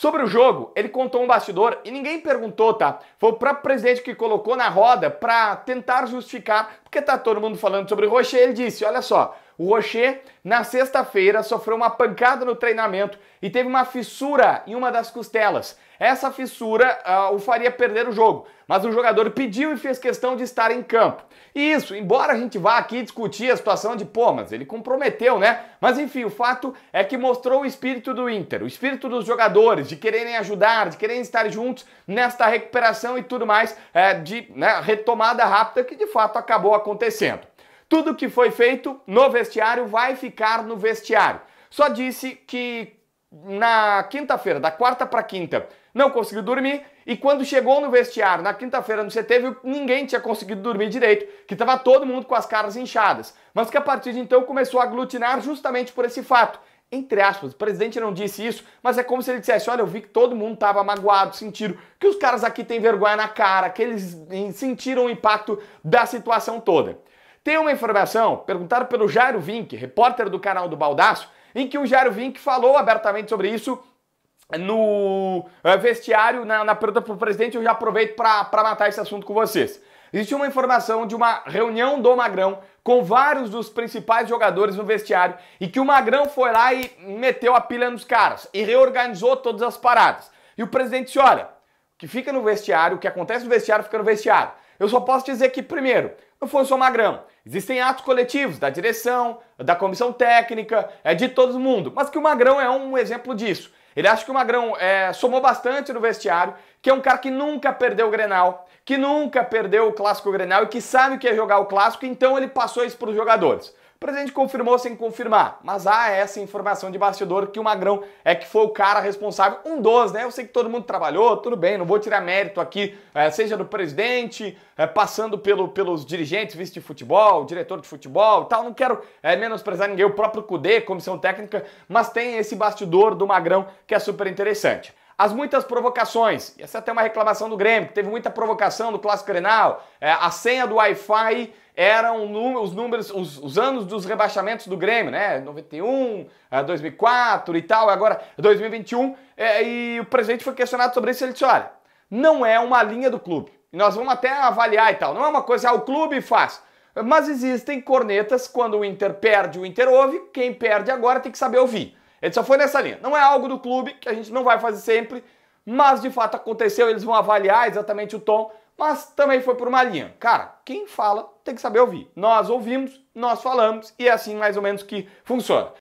Sobre o jogo, ele contou um bastidor e ninguém perguntou, tá? Foi o próprio presidente que colocou na roda para tentar justificar, porque tá todo mundo falando sobre o Rocher, ele disse, olha só, o Rocher, na sexta-feira, sofreu uma pancada no treinamento e teve uma fissura em uma das costelas. Essa fissura uh, o faria perder o jogo, mas o jogador pediu e fez questão de estar em campo. E isso, embora a gente vá aqui discutir a situação de, pô, mas ele comprometeu, né? Mas enfim, o fato é que mostrou o espírito do Inter, o espírito dos jogadores, de quererem ajudar, de quererem estar juntos nesta recuperação e tudo mais, é, de né, retomada rápida que de fato acabou acontecendo. Tudo que foi feito no vestiário vai ficar no vestiário. Só disse que na quinta-feira, da quarta para quinta, não conseguiu dormir e quando chegou no vestiário na quinta-feira no CT, ninguém tinha conseguido dormir direito, que estava todo mundo com as caras inchadas, mas que a partir de então começou a aglutinar justamente por esse fato. Entre aspas, o presidente não disse isso, mas é como se ele dissesse: olha, eu vi que todo mundo estava magoado, sentiram que os caras aqui têm vergonha na cara, que eles sentiram o impacto da situação toda. Tem uma informação, perguntaram pelo Jairo Vink, repórter do canal do Baldaço, em que o Jairo Vink falou abertamente sobre isso no eh, vestiário, na, na pergunta para o presidente, eu já aproveito para matar esse assunto com vocês. Existe uma informação de uma reunião do Magrão com vários dos principais jogadores no vestiário e que o Magrão foi lá e meteu a pilha nos caras e reorganizou todas as paradas. E o presidente disse: olha, o que fica no vestiário, o que acontece no vestiário fica no vestiário. Eu só posso dizer que, primeiro, não foi só Magrão. Existem atos coletivos da direção, da comissão técnica, é de todo mundo. Mas que o Magrão é um exemplo disso. Ele acha que o Magrão é, somou bastante no vestiário, que é um cara que nunca perdeu o Grenal, que nunca perdeu o Clássico Grenal e que sabe o que é jogar o Clássico, então ele passou isso para os jogadores. O presidente confirmou sem confirmar, mas há essa informação de bastidor que o Magrão é que foi o cara responsável, um dos, né? Eu sei que todo mundo trabalhou, tudo bem, não vou tirar mérito aqui, é, seja do presidente, é, passando pelo, pelos dirigentes, vice de futebol, diretor de futebol tal, não quero é, menosprezar ninguém, o próprio CUDE, comissão técnica, mas tem esse bastidor do Magrão que é super interessante as muitas provocações. E Essa é até uma reclamação do Grêmio, que teve muita provocação no Clássico Grenal, é, a senha do Wi-Fi eram os números, os, os, anos dos rebaixamentos do Grêmio, né? 91, 2004 eh, e tal, agora 2021. Eh, e o presidente foi questionado sobre isso e ele disse: olha, não é uma linha do clube. E nós vamos até avaliar e tal. Não é uma coisa, ah, o clube faz. Mas existem cornetas quando o Inter perde, o Inter ouve, quem perde agora tem que saber ouvir. Ele só foi nessa linha. Não é algo do clube que a gente não vai fazer sempre, mas de fato aconteceu, eles vão avaliar exatamente o tom mas também foi por uma linha. Cara, quem fala tem que saber ouvir. Nós ouvimos, nós falamos e é assim mais ou menos que funciona.